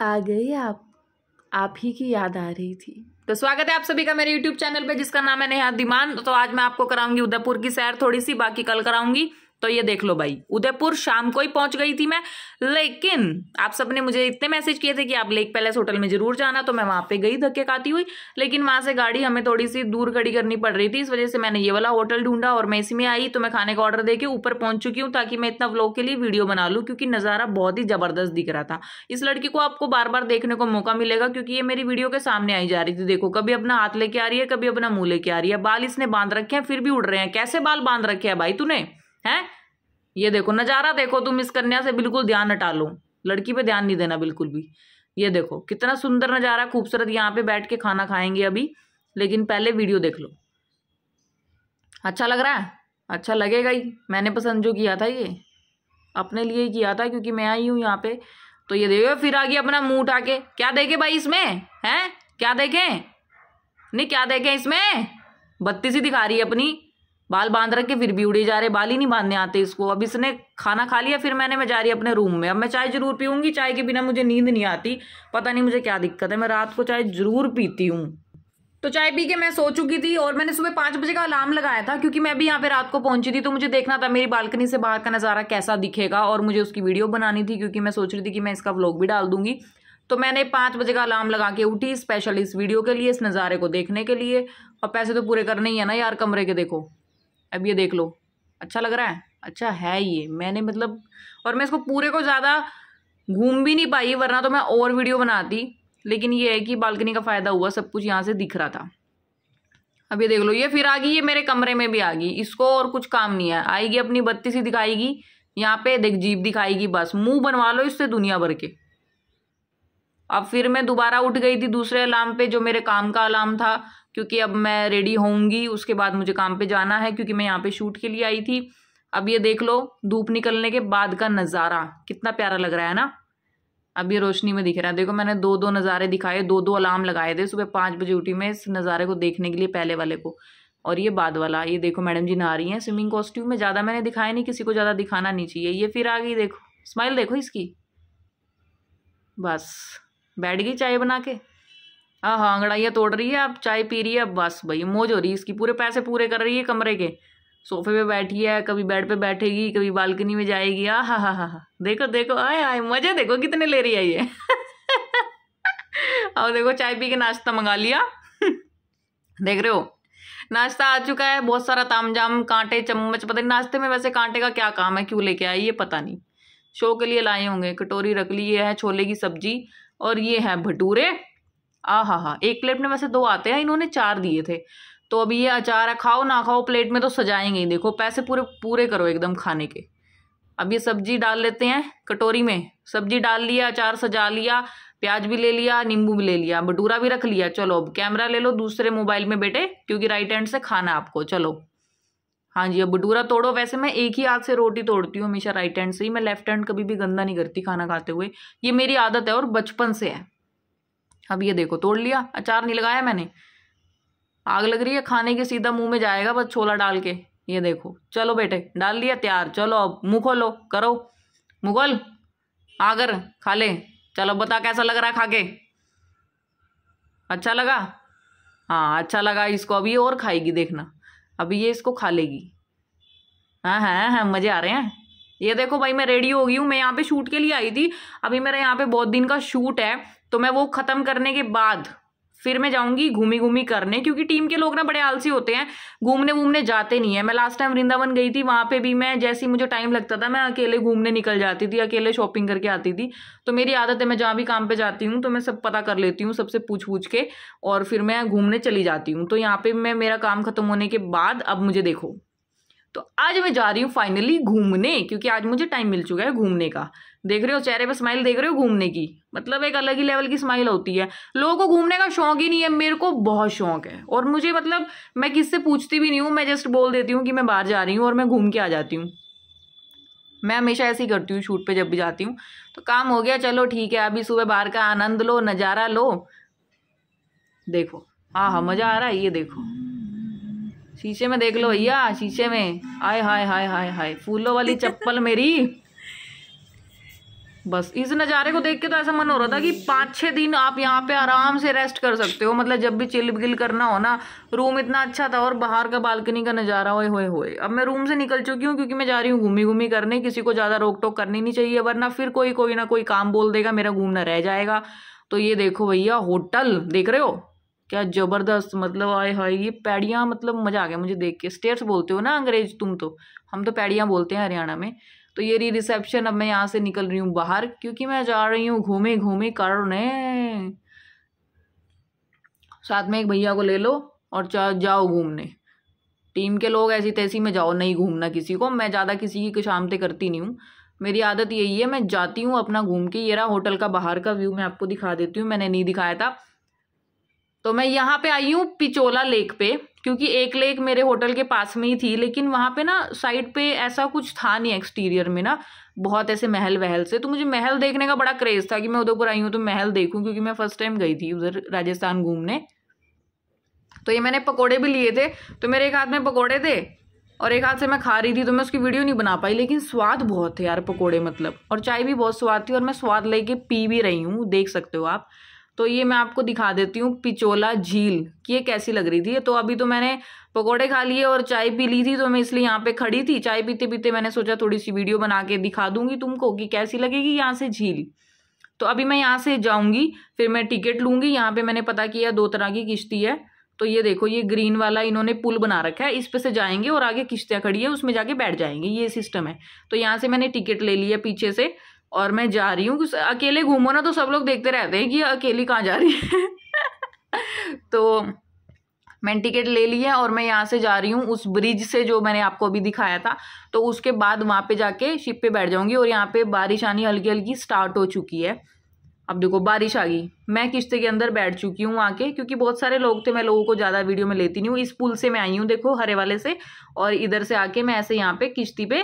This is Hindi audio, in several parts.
आ गई आप आप ही की याद आ रही थी तो स्वागत है आप सभी का मेरे यूट्यूब चैनल पे जिसका नाम है नेहा दीमान तो आज मैं आपको कराऊंगी उदयपुर की सैर थोड़ी सी बाकी कल कराऊंगी तो ये देख लो भाई उदयपुर शाम को ही पहुंच गई थी मैं लेकिन आप सबने मुझे इतने मैसेज किए थे कि आप लेक पैलेस होटल में जरूर जाना तो मैं वहां पे गई धक्के खाती हुई लेकिन वहां से गाड़ी हमें थोड़ी सी दूर खड़ी करनी पड़ रही थी इस वजह से मैंने ये वाला होटल ढूंढा और मैं इसी में आई तो मैं खाने का ऑर्डर देके ऊपर पहुंच चुकी हूँ ताकि मैं इतना व्लॉग के लिए वीडियो बना लूँ क्योंकि नज़ारा बहुत ही ज़बरदस्त दिख रहा था इस लड़की को आपको बार बार देखने को मौका मिलेगा क्योंकि ये मेरी वीडियो के सामने आई जा रही थी देखो कभी अपना हाथ लेके आ रही है कभी अपना मुंह लेके आ रही है बाल इसने बांध रखे हैं फिर भी उड़ रहे हैं कैसे बाल बांध रखे हैं भाई तूने है ये देखो नज़ारा देखो तुम इस कन्या से बिल्कुल ध्यान हटा लो लड़की पे ध्यान नहीं देना बिल्कुल भी ये देखो कितना सुंदर नज़ारा खूबसूरत यहाँ पे बैठ के खाना खाएंगे अभी लेकिन पहले वीडियो देख लो अच्छा लग रहा है अच्छा लगेगा ही मैंने पसंद जो किया था ये अपने लिए ही किया था क्योंकि मैं आई हूँ यहाँ पे तो ये देखो फिर आ गई अपना मुंह उठा के क्या देखे भाई इसमें हैं क्या देखें नहीं क्या देखें इसमें बत्तीस ही दिखा रही है अपनी बाल बांध रखे फिर भी उड़े जा रहे बाल ही नहीं बांधने आते इसको अब इसने खाना खा लिया फिर मैंने मैं जा रही अपने रूम में अब मैं चाय जरूर पीऊँगी चाय के बिना मुझे नींद नहीं आती पता नहीं मुझे क्या दिक्कत है मैं रात को चाय जरूर पीती हूँ तो चाय पी के मैं सो चुकी थी और मैंने सुबह पाँच बजे का अलार्म लगाया था क्योंकि मैं भी यहाँ पे रात को पहुंची थी तो मुझे देखना था मेरी बालकनी से बाहर का नज़ारा कैसा दिखेगा और मुझे उसकी वीडियो बनानी थी क्योंकि मैं सोच रही थी कि मैं इसका व्लॉग भी डाल दूंगी तो मैंने पाँच बजे का अलार्म लगा के उठी स्पेशल इस वीडियो के लिए इस नज़ारे को देखने के लिए और पैसे तो पूरे करने ही है ना यार कमरे के देखो अब ये देख लो अच्छा लग रहा है अच्छा है ये मैंने मतलब और मैं इसको पूरे को ज़्यादा घूम भी नहीं पाई वरना तो मैं और वीडियो बनाती लेकिन ये है कि बालकनी का फ़ायदा हुआ सब कुछ यहाँ से दिख रहा था अब ये देख लो ये फिर आ गई ये मेरे कमरे में भी आ गई इसको और कुछ काम नहीं है आएगी अपनी बत्ती सी दिखाएगी यहाँ पे देख जीप दिखाएगी बस मुंह बनवा लो इससे दुनिया भर के अब फिर मैं दोबारा उठ गई थी दूसरे अलार्म पे जो मेरे काम का अलार्म था क्योंकि अब मैं रेडी होऊंगी उसके बाद मुझे काम पे जाना है क्योंकि मैं यहाँ पे शूट के लिए आई थी अब ये देख लो धूप निकलने के बाद का नज़ारा कितना प्यारा लग रहा है ना अब ये रोशनी में दिख रहा है देखो मैंने दो दो नज़ारे दिखाए दो दो अलार्म लगाए थे सुबह पाँच बजे उठी मैं इस नज़ारे को देखने के लिए पहले वाले को और ये बाद वाला ये देखो मैडम जी नहा रही हैं स्विमिंग कॉस्ट्यूम में ज़्यादा मैंने दिखाया नहीं किसी को ज़्यादा दिखाना नहीं चाहिए ये फिर आ गई देखो स्माइल देखो इसकी बस बैठ गई चाय बना के हाँ हाँ अंगड़ाइयाँ तोड़ रही है आप चाय पी रही है अब बस भाई मौज हो रही है इसकी पूरे पैसे पूरे कर रही है कमरे के सोफे पे बैठी है कभी बेड पे बैठेगी कभी बालकनी में जाएगी आ हा हा हा हा देखो देखो आए आए मजे देखो कितने ले रही है ये और देखो चाय पी के नाश्ता मंगा लिया देख रहे हो नाश्ता आ चुका है बहुत सारा जाम कांटे चम्मच पता नहीं नाश्ते में वैसे कांटे का क्या काम है क्यों लेके आई ये पता नहीं शो के लिए लाए होंगे कटोरी रख ली है छोले की सब्जी और ये हैं भटूरे आ हा हा एक प्लेट में वैसे दो आते हैं इन्होंने चार दिए थे तो अभी ये अचार है खाओ ना खाओ प्लेट में तो सजाएंगे ही देखो पैसे पूरे पूरे करो एकदम खाने के अब ये सब्जी डाल लेते हैं कटोरी में सब्जी डाल लिया अचार सजा लिया प्याज भी ले लिया नींबू भी ले लिया भटूरा भी रख लिया चलो अब कैमरा ले लो दूसरे मोबाइल में बेटे क्योंकि राइट हैंड से खाना आपको चलो हाँ जी अब भटूरा तोड़ो वैसे मैं एक ही हाथ से रोटी तोड़ती हूँ हमेशा राइट हैंड से ही मैं लेफ्ट हैंड कभी भी गंदा नहीं करती खाना खाते हुए ये मेरी आदत है और बचपन से है अब ये देखो तोड़ लिया अचार नहीं लगाया मैंने आग लग रही है खाने के सीधा मुंह में जाएगा बस छोला डाल के ये देखो चलो बेटे डाल लिया तैयार चलो अब मुँह खोलो करो मुगल आगर खा ले चलो बता कैसा लग रहा है खा के अच्छा लगा हाँ अच्छा लगा इसको अभी और खाएगी देखना अभी ये इसको खा लेगी हाँ हाँ हाँ मज़े आ रहे हैं ये देखो भाई मैं रेडी हो गई हूँ मैं यहाँ पे शूट के लिए आई थी अभी मेरा यहाँ पे बहुत दिन का शूट है तो मैं वो ख़त्म करने के बाद फिर मैं जाऊंगी घूमी घूमी करने क्योंकि टीम के लोग ना बड़े आलसी होते हैं घूमने वूमने जाते नहीं है मैं लास्ट टाइम वृंदावन गई थी वहाँ पे भी मैं जैसे ही मुझे टाइम लगता था मैं अकेले घूमने निकल जाती थी अकेले शॉपिंग करके आती थी तो मेरी आदत है मैं जहाँ भी काम पे जाती हूँ तो मैं सब पता कर लेती हूँ सबसे पूछ पूछ के और फिर मैं घूमने चली जाती हूँ तो यहाँ पे मैं मेरा काम खत्म होने के बाद अब मुझे देखो तो आज मैं जा रही हूँ फाइनली घूमने क्योंकि आज मुझे टाइम मिल चुका है घूमने का देख रहे हो चेहरे पे स्माइल देख रहे हो घूमने की मतलब एक अलग ही लेवल की स्माइल होती है लोगों को घूमने का शौक ही नहीं है मेरे को बहुत शौक है और मुझे मतलब मैं किससे पूछती भी नहीं हूँ मैं जस्ट बोल देती हूँ कि मैं बाहर जा रही हूँ और मैं घूम के आ जाती हूँ मैं हमेशा ऐसे ही करती हूँ शूट पर जब भी जाती हूँ तो काम हो गया चलो ठीक है अभी सुबह बाहर का आनंद लो नज़ारा लो देखो हाँ हाँ मज़ा आ रहा है ये देखो शीशे में देख लो भैया शीशे में आय हाय हाय हाय हाय फूलों वाली चप्पल मेरी बस इस नज़ारे को देख के तो ऐसा मन हो रहा था कि पाँच छः दिन आप यहाँ पे आराम से रेस्ट कर सकते हो मतलब जब भी चिल बिल करना हो ना रूम इतना अच्छा था और बाहर का बालकनी का नज़ारा होए होए होए अब मैं रूम से निकल चुकी हूँ क्योंकि मैं जा रही हूँ घूमी घूमी करने किसी को ज़्यादा रोक टोक करनी नहीं चाहिए वरना फिर कोई कोई ना कोई काम बोल देगा मेरा घूमना रह जाएगा तो ये देखो भैया होटल देख रहे हो क्या ज़बरदस्त मतलब आए हाय ये पैड़ियाँ मतलब मज़ा आ गया मुझे देख के स्टेट्स बोलते हो ना अंग्रेज तुम तो हम तो पैड़ियाँ बोलते हैं हरियाणा में तो ये री रिसेप्शन अब मैं यहाँ से निकल रही हूँ बाहर क्योंकि मैं जा रही हूँ घूमे घूमे कर है साथ में एक भैया को ले लो और जाओ घूमने टीम के लोग ऐसी तैसी में जाओ नहीं घूमना किसी को मैं ज़्यादा किसी की कुछ करती नहीं हूँ मेरी आदत यही है मैं जाती हूँ अपना घूम के ये रहा होटल का बाहर का व्यू मैं आपको दिखा देती हूँ मैंने नहीं दिखाया था तो मैं यहाँ पे आई हूँ पिचोला लेक पे क्योंकि एक लेक मेरे होटल के पास में ही थी लेकिन वहाँ पे ना साइड पे ऐसा कुछ था नहीं एक्सटीरियर में ना बहुत ऐसे महल वहल से तो मुझे महल देखने का बड़ा क्रेज़ था कि मैं उदयपुर आई हूँ तो महल देखूँ क्योंकि मैं फ़र्स्ट टाइम गई थी उधर राजस्थान घूमने तो ये मैंने पकौड़े भी लिए थे तो मेरे एक हाथ में पकौड़े थे और एक हाथ से मैं खा रही थी तो मैं उसकी वीडियो नहीं बना पाई लेकिन स्वाद बहुत थे यार पकोड़े मतलब और चाय भी बहुत स्वाद थी और मैं स्वाद लेके पी भी रही हूँ देख सकते हो आप तो ये मैं आपको दिखा देती हूँ पिचोला झील कि ये कैसी लग रही थी तो अभी तो मैंने पकोड़े खा लिए और चाय पी ली थी तो मैं इसलिए यहाँ पे खड़ी थी चाय पीते पीते मैंने सोचा थोड़ी सी वीडियो बना के दिखा दूंगी तुमको कि कैसी लगेगी यहाँ से झील तो अभी मैं यहाँ से जाऊँगी फिर मैं टिकट लूँगी यहाँ पर मैंने पता किया दो तरह की किश्ती है तो ये देखो ये ग्रीन वाला इन्होंने पुल बना रखा है इस पे से जाएंगे और आगे किश्तियाँ खड़ी है उसमें जाके बैठ जाएंगे ये सिस्टम है तो यहाँ से मैंने टिकट ले लिया पीछे से और मैं जा रही हूँ अकेले घूमो ना तो सब लोग देखते रहते हैं कि अकेली कहाँ जा रही है तो मैंने टिकट ले लिया और मैं यहाँ से जा रही हूँ उस ब्रिज से जो मैंने आपको अभी दिखाया था तो उसके बाद वहाँ पे जाके शिप पे बैठ जाऊँगी और यहाँ पे बारिश आनी हल्की हल्की स्टार्ट हो चुकी है अब देखो बारिश आ गई मैं किश्ते के अंदर बैठ चुकी हूँ आके क्योंकि बहुत सारे लोग थे मैं लोगों को ज़्यादा वीडियो में लेती नहीं हूँ इस पुल से मैं आई हूँ देखो हरे वाले से और इधर से आके मैं ऐसे यहाँ पे किश्ती पे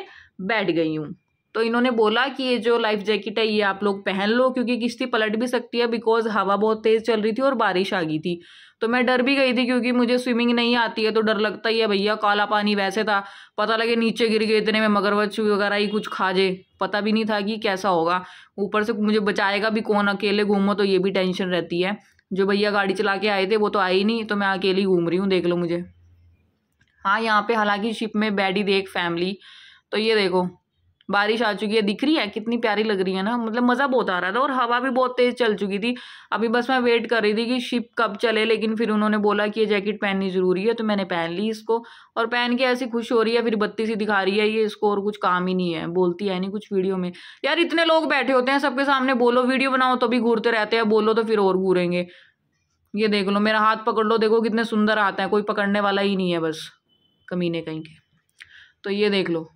बैठ गई हूँ तो इन्होंने बोला कि ये जो लाइफ जैकेट है ये आप लोग पहन लो क्योंकि किश्ती पलट भी सकती है बिकॉज हवा बहुत तेज़ चल रही थी और बारिश आ गई थी तो मैं डर भी गई थी क्योंकि मुझे स्विमिंग नहीं आती है तो डर लगता ही है भैया काला पानी वैसे था पता लगे नीचे गिर गए इतने में मगरमच्छ वगैरह ही कुछ खा जे पता भी नहीं था कि कैसा होगा ऊपर से मुझे बचाएगा भी कौन अकेले घूमो तो ये भी टेंशन रहती है जो भैया गाड़ी चला के आए थे वो तो आए ही नहीं तो मैं अकेली घूम रही हूँ देख लो मुझे हाँ यहाँ पे हालांकि शिप में बैडी देख फैमिली तो ये देखो बारिश आ चुकी है दिख रही है कितनी प्यारी लग रही है ना मतलब मज़ा बहुत आ रहा था और हवा भी बहुत तेज़ चल चुकी थी अभी बस मैं वेट कर रही थी कि शिप कब चले लेकिन फिर उन्होंने बोला कि ये जैकेट पहननी ज़रूरी है तो मैंने पहन ली इसको और पहन के ऐसी खुश हो रही है फिर बत्ती सी दिखा रही है ये इसको और कुछ काम ही नहीं है बोलती है नहीं कुछ वीडियो में यार इतने लोग बैठे होते हैं सबके सामने बोलो वीडियो बनाओ तो भी घूरते रहते हैं बोलो तो फिर और घूरेंगे ये देख लो मेरा हाथ पकड़ लो देखो कितने सुंदर हाथ हैं कोई पकड़ने वाला ही नहीं है बस कमीने कहीं के तो ये देख लो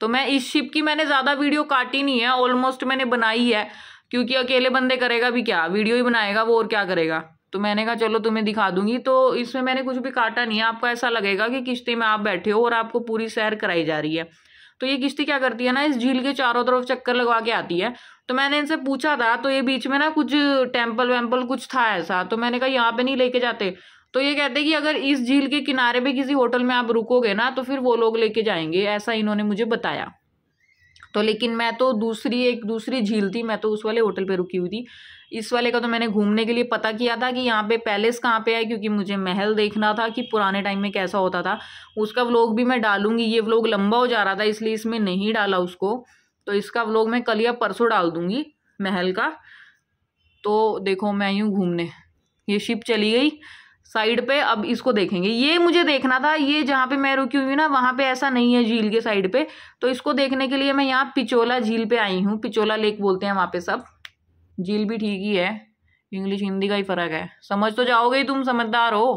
तो मैं इस शिप की मैंने ज़्यादा वीडियो काटी नहीं है ऑलमोस्ट मैंने बनाई है क्योंकि अकेले बंदे करेगा भी क्या वीडियो ही बनाएगा वो और क्या करेगा तो मैंने कहा चलो तुम्हें दिखा दूंगी तो इसमें मैंने कुछ भी काटा नहीं है आपको ऐसा लगेगा कि किश्ती में आप बैठे हो और आपको पूरी सैर कराई जा रही है तो ये किश्ती क्या करती है ना इस झील के चारों तरफ चक्कर लगवा के आती है तो मैंने इनसे पूछा था तो ये बीच में ना कुछ टेम्पल वेम्पल कुछ था ऐसा तो मैंने कहा यहाँ पे नहीं लेके जाते तो ये कहते हैं कि अगर इस झील के किनारे भी किसी होटल में आप रुकोगे ना तो फिर वो लोग लेके जाएंगे ऐसा इन्होंने मुझे बताया तो लेकिन मैं तो दूसरी एक दूसरी झील थी मैं तो उस वाले होटल पे रुकी हुई थी इस वाले का तो मैंने घूमने के लिए पता किया था कि यहाँ पे पैलेस कहाँ पे है क्योंकि मुझे महल देखना था कि पुराने टाइम में कैसा होता था उसका व्लॉग भी मैं डालूंगी ये व्लॉग लंबा हो जा रहा था इसलिए इसमें नहीं डाला उसको तो इसका व्लॉग मैं कल या परसों डाल दूंगी महल का तो देखो मैं यूँ घूमने ये शिप चली गई साइड पे अब इसको देखेंगे ये मुझे देखना था ये जहाँ पे मैं रुकी हुई ना वहाँ पे ऐसा नहीं है झील के साइड पे तो इसको देखने के लिए मैं यहाँ पिचोला झील पे आई हूँ पिचोला लेक बोलते हैं वहाँ पे सब झील भी ठीक ही है इंग्लिश हिंदी का ही फ़र्क है समझ तो जाओगे ही तुम समझदार हो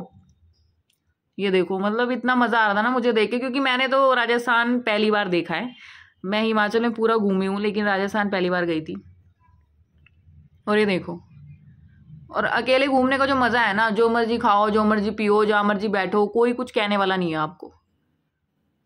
ये देखो मतलब इतना मज़ा आ रहा था ना मुझे देख के क्योंकि मैंने तो राजस्थान पहली बार देखा है मैं हिमाचल में पूरा घूमी हूँ लेकिन राजस्थान पहली बार गई थी और ये देखो और अकेले घूमने का जो मज़ा है ना जो मर्जी खाओ जो मर्जी पियो जहाँ मर्जी बैठो कोई कुछ कहने वाला नहीं है आपको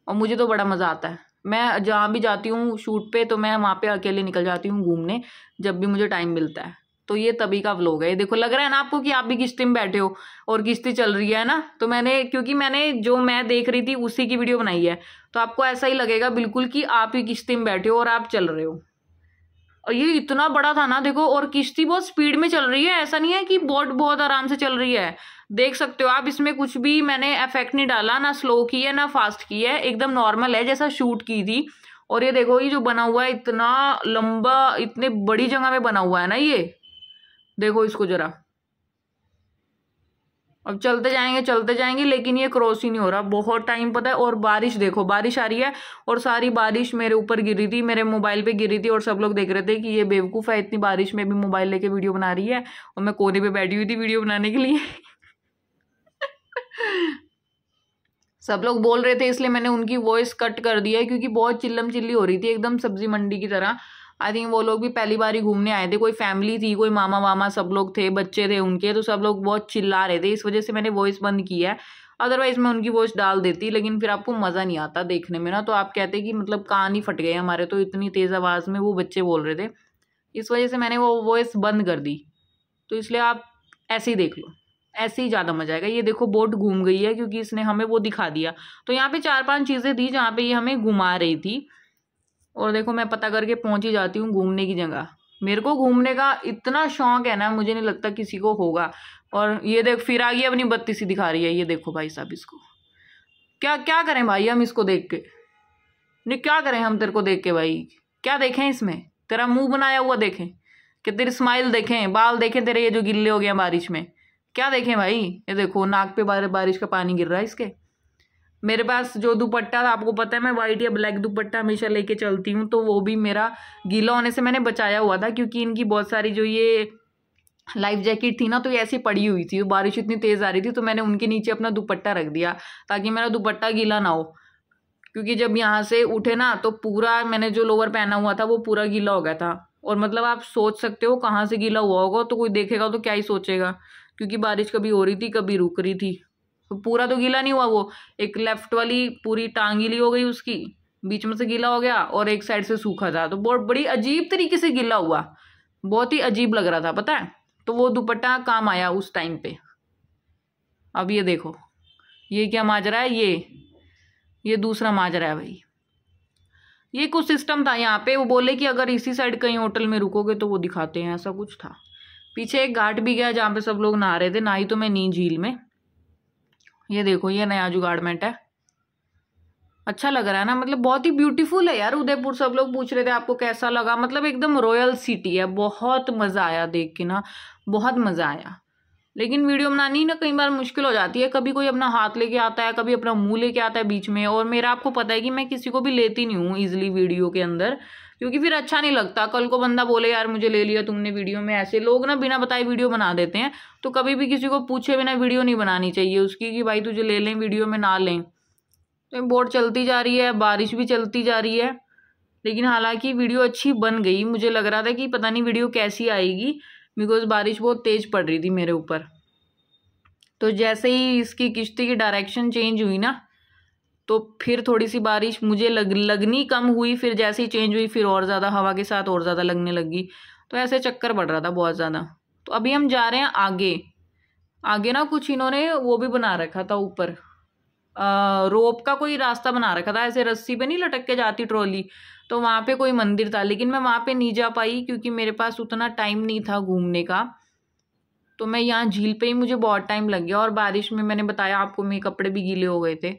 और मुझे तो बड़ा मज़ा आता है मैं जहाँ भी जाती हूँ शूट पे तो मैं वहाँ पे अकेले निकल जाती हूँ घूमने जब भी मुझे टाइम मिलता है तो ये तभी का व्लॉग है ये देखो लग रहा है ना आपको कि आप भी किश्ती में बैठे हो और किश्ती चल रही है ना तो मैंने क्योंकि मैंने जो मैं देख रही थी उसी की वीडियो बनाई है तो आपको ऐसा ही लगेगा बिल्कुल कि आप ही किश्ती में बैठे हो और आप चल रहे हो ये इतना बड़ा था ना देखो और किश्ती बहुत स्पीड में चल रही है ऐसा नहीं है कि बोट बहुत आराम से चल रही है देख सकते हो आप इसमें कुछ भी मैंने इफेक्ट नहीं डाला ना स्लो की है ना फास्ट की है एकदम नॉर्मल है जैसा शूट की थी और ये देखो ये जो बना हुआ है इतना लंबा इतने बड़ी जगह में बना हुआ है ना ये देखो इसको जरा अब चलते जाएंगे चलते जाएंगे लेकिन ये क्रॉस ही नहीं हो रहा बहुत टाइम पता है और बारिश देखो बारिश आ रही है और सारी बारिश मेरे ऊपर गिरी थी मेरे मोबाइल पे गिरी थी और सब लोग देख रहे थे कि ये बेवकूफ़ है इतनी बारिश में भी मोबाइल लेके वीडियो बना रही है और मैं कोने पर बैठी हुई थी वीडियो बनाने के लिए सब लोग बोल रहे थे इसलिए मैंने उनकी वॉइस कट कर दिया है क्योंकि बहुत चिल्लम चिल्ली हो रही थी एकदम सब्जी मंडी की तरह आई थिंक वो लोग भी पहली बार ही घूमने आए थे कोई फैमिली थी कोई मामा वामा सब लोग थे बच्चे थे उनके तो सब लोग बहुत चिल्ला रहे थे इस वजह से मैंने वॉइस बंद किया है अदरवाइज़ मैं उनकी वॉइस डाल देती लेकिन फिर आपको मज़ा नहीं आता देखने में ना तो आप कहते कि मतलब कान ही फट गए हमारे तो इतनी तेज़ आवाज़ में वो बच्चे बोल रहे थे इस वजह से मैंने वो वॉइस बंद कर दी तो इसलिए आप ऐसे ही देख लो ऐसे ही ज़्यादा मजा आएगा ये देखो बोट घूम गई है क्योंकि इसने हमें वो दिखा दिया तो यहाँ पे चार पांच चीज़ें थी जहाँ पे ये हमें घुमा रही थी और देखो मैं पता करके पहुंच ही जाती हूँ घूमने की जगह मेरे को घूमने का इतना शौक है ना मुझे नहीं लगता किसी को होगा और ये देख फिर आ गई अपनी बत्ती सी दिखा रही है ये देखो भाई साहब इसको क्या क्या करें भाई हम इसको देख के नहीं क्या करें हम तेरे को देख के भाई क्या देखें इसमें तेरा मुंह बनाया हुआ देखें कि तेरी स्माइल देखें बाल देखें तेरे ये जो गिल्ले हो गए बारिश में क्या देखें भाई ये देखो नाक पे बारिश का पानी गिर रहा है इसके मेरे पास जो दुपट्टा था आपको पता है मैं वाइट या ब्लैक दुपट्टा हमेशा लेके चलती हूँ तो वो भी मेरा गीला होने से मैंने बचाया हुआ था क्योंकि इनकी बहुत सारी जो ये लाइफ जैकेट थी ना तो ये ऐसी पड़ी हुई थी बारिश इतनी तेज़ आ रही थी तो मैंने उनके नीचे अपना दुपट्टा रख दिया ताकि मेरा दुपट्टा गीला ना हो क्योंकि जब यहाँ से उठे ना तो पूरा मैंने जो लोअर पहना हुआ था वो पूरा गीला हो गया था और मतलब आप सोच सकते हो कहाँ से गीला हुआ होगा तो कोई देखेगा तो क्या ही सोचेगा क्योंकि बारिश कभी हो रही थी कभी रुक रही थी तो पूरा तो गीला नहीं हुआ वो एक लेफ्ट वाली पूरी टांग गीली हो गई उसकी बीच में से गीला हो गया और एक साइड से सूखा था तो बहुत बड़ी अजीब तरीके से गीला हुआ बहुत ही अजीब लग रहा था पता है तो वो दुपट्टा काम आया उस टाइम पे अब ये देखो ये क्या माजरा है ये ये दूसरा माजरा है भाई ये कुछ सिस्टम था यहाँ पे वो बोले कि अगर इसी साइड कहीं होटल में रुकोगे तो वो दिखाते हैं ऐसा कुछ था पीछे एक घाट भी गया जहाँ पे सब लोग नहा रहे थे ना ही तो मैं नी झील में ये देखो ये नया जो गार्डमेंट है अच्छा लग रहा है ना मतलब बहुत ही ब्यूटीफुल है यार उदयपुर सब लोग पूछ रहे थे आपको कैसा लगा मतलब एकदम रॉयल सिटी है बहुत मज़ा आया देख के ना बहुत मज़ा आया लेकिन वीडियो बनानी ना कई बार मुश्किल हो जाती है कभी कोई अपना हाथ लेके आता है कभी अपना मुंह लेके आता है बीच में और मेरा आपको पता है कि मैं किसी को भी लेती नहीं हूँ ईजिली वीडियो के अंदर क्योंकि फिर अच्छा नहीं लगता कल को बंदा बोले यार मुझे ले लिया तुमने वीडियो में ऐसे लोग ना बिना बताए वीडियो बना देते हैं तो कभी भी किसी को पूछे बिना वीडियो नहीं बनानी चाहिए उसकी कि भाई तुझे ले लें वीडियो में ना लें तो बोर्ड चलती जा रही है बारिश भी चलती जा रही है लेकिन हालांकि वीडियो अच्छी बन गई मुझे लग रहा था कि पता नहीं वीडियो कैसी आएगी बिकॉज बारिश बहुत तेज़ पड़ रही थी मेरे ऊपर तो जैसे ही इसकी किश्ती की डायरेक्शन चेंज हुई ना तो फिर थोड़ी सी बारिश मुझे लग लगनी कम हुई फिर जैसे ही चेंज हुई फिर और ज़्यादा हवा के साथ और ज़्यादा लगने लगी तो ऐसे चक्कर पड़ रहा था बहुत ज़्यादा तो अभी हम जा रहे हैं आगे आगे ना कुछ इन्होंने वो भी बना रखा था ऊपर रोप का कोई रास्ता बना रखा था ऐसे रस्सी पे नहीं लटक के जाती ट्रॉली तो वहाँ पे कोई मंदिर था लेकिन मैं वहाँ पे नहीं जा पाई क्योंकि मेरे पास उतना टाइम नहीं था घूमने का तो मैं यहाँ झील पे ही मुझे बहुत टाइम लग गया और बारिश में मैंने बताया आपको मेरे कपड़े भी गीले हो गए थे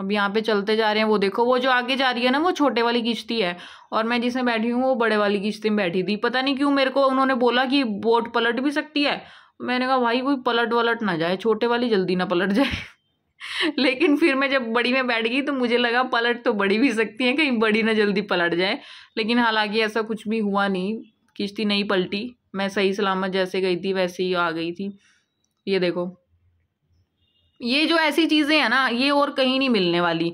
अब यहाँ पे चलते जा रहे हैं वो देखो वो जो आगे जा रही है ना वो छोटे वाली किश्ती है और मैं जिसमें बैठी हूँ वो बड़े वाली किश्ती में बैठी थी पता नहीं क्यों मेरे को उन्होंने बोला कि बोट पलट भी सकती है मैंने कहा भाई कोई पलट वलट ना जाए छोटे वाली जल्दी ना पलट जाए लेकिन फिर मैं जब बड़ी में बैठ गई तो मुझे लगा पलट तो बड़ी भी सकती है कहीं बड़ी ना जल्दी पलट जाए लेकिन हालांकि ऐसा कुछ भी हुआ नहीं किश्ती नहीं पलटी मैं सही सलामत जैसे गई थी वैसे ही आ गई थी ये देखो ये जो ऐसी चीज़ें हैं ना ये और कहीं नहीं मिलने वाली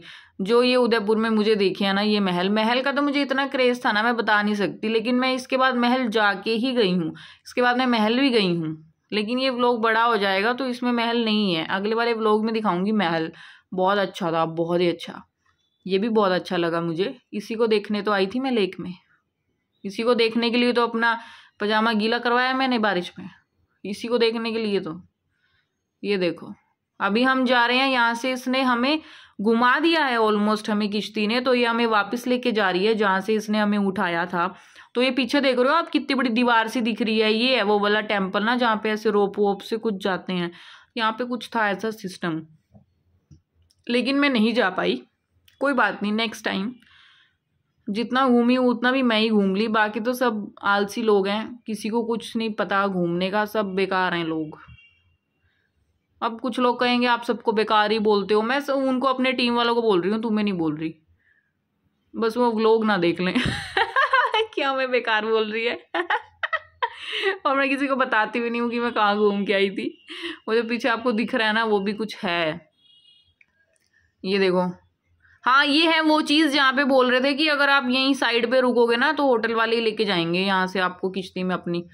जो ये उदयपुर में मुझे देखे है ना ये महल महल का तो मुझे इतना क्रेज़ था ना मैं बता नहीं सकती लेकिन मैं इसके बाद महल जाके ही गई हूँ इसके बाद मैं महल भी गई हूँ लेकिन ये व्लॉग बड़ा हो जाएगा तो इसमें महल नहीं है अगले वाले व्लॉग में दिखाऊंगी महल बहुत अच्छा था बहुत ही अच्छा ये भी बहुत अच्छा लगा मुझे इसी को देखने तो आई थी मैं लेक में इसी को देखने के लिए तो अपना पजामा गीला करवाया मैंने बारिश में इसी को देखने के लिए तो ये देखो अभी हम जा रहे हैं यहाँ से इसने हमें घुमा दिया है ऑलमोस्ट हमें किश्ती ने तो ये हमें वापस लेके जा रही है जहाँ से इसने हमें उठाया था तो ये पीछे देख रहे हो आप कितनी बड़ी दीवार सी दिख रही है ये है वो वाला टेम्पल ना जहाँ पे ऐसे रोप वोप से कुछ जाते हैं यहाँ पे कुछ था ऐसा सिस्टम लेकिन मैं नहीं जा पाई कोई बात नहीं नेक्स्ट टाइम जितना घूमी उतना भी मैं ही घूम ली बाकी तो सब आलसी लोग हैं किसी को कुछ नहीं पता घूमने का सब बेकार हैं लोग अब कुछ लोग कहेंगे आप सबको बेकार ही बोलते हो मैं उनको अपने टीम वालों को बोल रही हूँ तुम्हें नहीं बोल रही बस वो लोग ना देख लें क्या मैं बेकार बोल रही है और मैं किसी को बताती भी नहीं हूँ कि मैं कहाँ घूम के आई थी वो जो पीछे आपको दिख रहा है ना वो भी कुछ है ये देखो हाँ ये है वो चीज़ जहाँ पे बोल रहे थे कि अगर आप यहीं साइड पे रुकोगे ना तो होटल वाले लेके जाएंगे यहाँ से आपको किश्ती में अपनी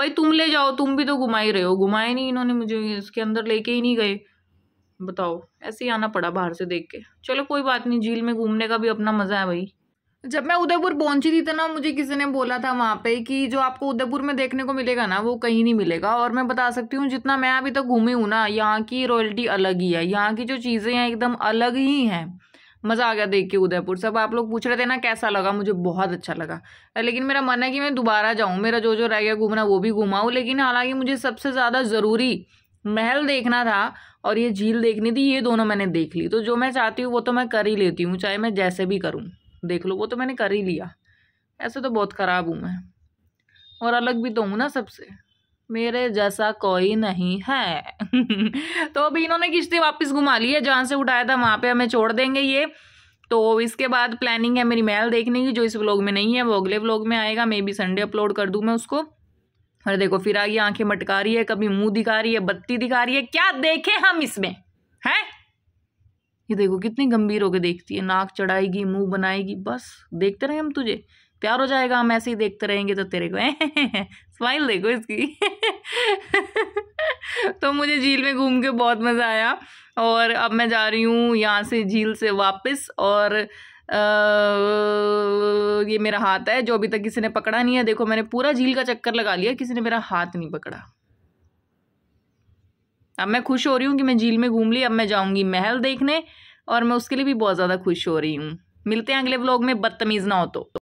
भाई तुम ले जाओ तुम भी तो घुमा ही रहे हो घुमाए नहीं इन्होंने मुझे इसके अंदर लेके ही नहीं गए बताओ ऐसे ही आना पड़ा बाहर से देख के चलो कोई बात नहीं झील में घूमने का भी अपना मज़ा है भाई जब मैं उदयपुर पहुंची थी तो ना मुझे किसी ने बोला था वहाँ पे कि जो आपको उदयपुर में देखने को मिलेगा ना वो कहीं नहीं मिलेगा और मैं बता सकती हूँ जितना मैं अभी तक तो घूमी हूँ ना यहाँ की रॉयल्टी अलग ही है यहाँ की जो चीज़ें हैं एकदम अलग ही हैं मज़ा आ गया देख के उदयपुर सब आप लोग पूछ रहे थे ना कैसा लगा मुझे बहुत अच्छा लगा लेकिन मेरा मन है कि मैं दोबारा जाऊँ मेरा जो जो रह गया घूमना वो भी घुमाऊँ लेकिन हालांकि मुझे सबसे ज़्यादा ज़रूरी महल देखना था और ये झील देखनी थी ये दोनों मैंने देख ली तो जो मैं चाहती हूँ वो तो मैं कर ही लेती हूँ चाहे मैं जैसे भी करूँ देख लो वो तो मैंने कर ही लिया ऐसे तो बहुत ख़राब हूँ मैं और अलग भी तो हूँ ना सबसे मेरे जैसा कोई नहीं है तो अभी इन्होंने किश्ती वापस घुमा ली है जहाँ से उठाया था वहाँ पे हमें छोड़ देंगे ये तो इसके बाद प्लानिंग है मेरी मैल देखने की जो इस व्लॉग में नहीं है वो अगले व्लॉग में आएगा मे बी संडे अपलोड कर दूँ मैं उसको और देखो फिर आ गई आंखें मटका रही है कभी मुंह दिखा रही है बत्ती दिखा रही है क्या देखें हम इसमें हैं ये देखो कितनी गंभीर होकर देखती है नाक चढ़ाएगी मुंह बनाएगी बस देखते रहे हम तुझे प्यार हो जाएगा हम ऐसे ही देखते रहेंगे तो तेरे को स्माइल देखो इसकी तो मुझे झील में घूम के बहुत मज़ा आया और अब मैं जा रही हूँ यहाँ से झील से वापस और आ, ये मेरा हाथ है जो अभी तक किसी ने पकड़ा नहीं है देखो मैंने पूरा झील का चक्कर लगा लिया किसी ने मेरा हाथ नहीं पकड़ा अब मैं खुश हो रही हूँ कि मैं झील में घूम ली अब मैं जाऊँगी महल देखने और मैं उसके लिए भी बहुत ज़्यादा खुश हो रही हूँ मिलते हैं अगले ब्लॉग में बदतमीज़ ना हो तो